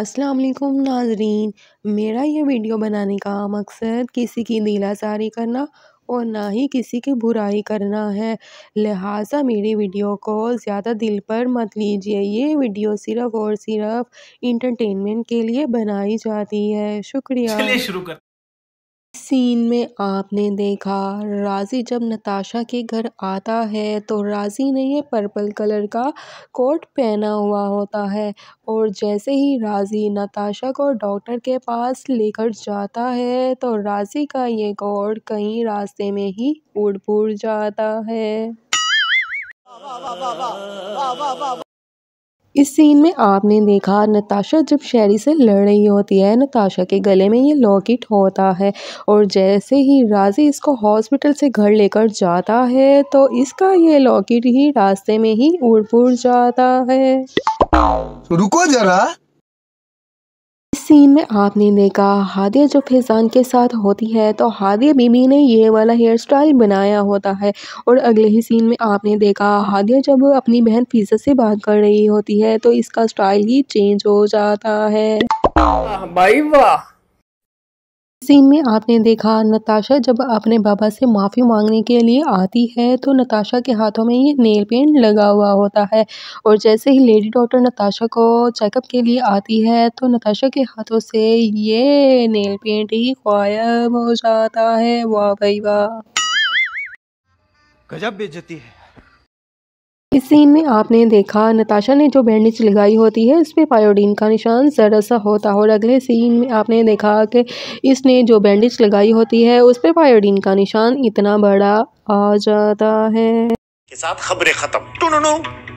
अस्सलाम वालेकुम नाजरीन मेरा यह वीडियो बनाने का मकसद किसी की दिलासारी करना और ना ही किसी की बुराई करना है लिहाजा मेरी वीडियो को ज़्यादा दिल पर मत लीजिए ये वीडियो सिर्फ़ और सिर्फ इंटरटेनमेंट के लिए बनाई जाती है शुक्रिया चलिए शुरू कर सीन में आपने देखा राज़ी जब नताशा के घर आता है तो राज़ी ने ये पर्पल कलर का कोट पहना हुआ होता है और जैसे ही राज़ी नताशा को डॉक्टर के पास लेकर जाता है तो राज़ी का ये कोट कहीं रास्ते में ही उड़ फूड़ जाता है इस सीन में आपने देखा नताशा जब शेरी से लड़ रही होती है नताशा के गले में ये लॉकेट होता है और जैसे ही राजी इसको हॉस्पिटल से घर लेकर जाता है तो इसका ये लॉकेट ही रास्ते में ही उड़ पुड़ जाता है रुको जरा सीन में आपने देखा हादिया जो फैज़ान के साथ होती है तो हादिया बीबी ने ये वाला हेयर स्टाइल बनाया होता है और अगले ही सीन में आपने देखा हादिया जब अपनी बहन फीजा से बात कर रही होती है तो इसका स्टाइल ही चेंज हो जाता है भाई वाह सीन में आपने देखा नताशा जब अपने बाबा से माफ़ी मांगने के लिए आती है तो नताशा के हाथों में ये नेल पेंट लगा हुआ होता है और जैसे ही लेडी डॉक्टर नताशा को चेकअप के लिए आती है तो नताशा के हाथों से ये नेल पेंट ही गायब हो जाता है वाह भाई वाह गजब बेचती है इस सीन में आपने देखा नताशा ने जो बैंडेज लगाई होती है उस पर पायोडीन का निशान जरा सा होता और अगले सीन में आपने देखा कि इसने जो बैंडेज लगाई होती है उस पर पायोडीन का निशान इतना बड़ा आ जाता है के साथ खबरें खत्म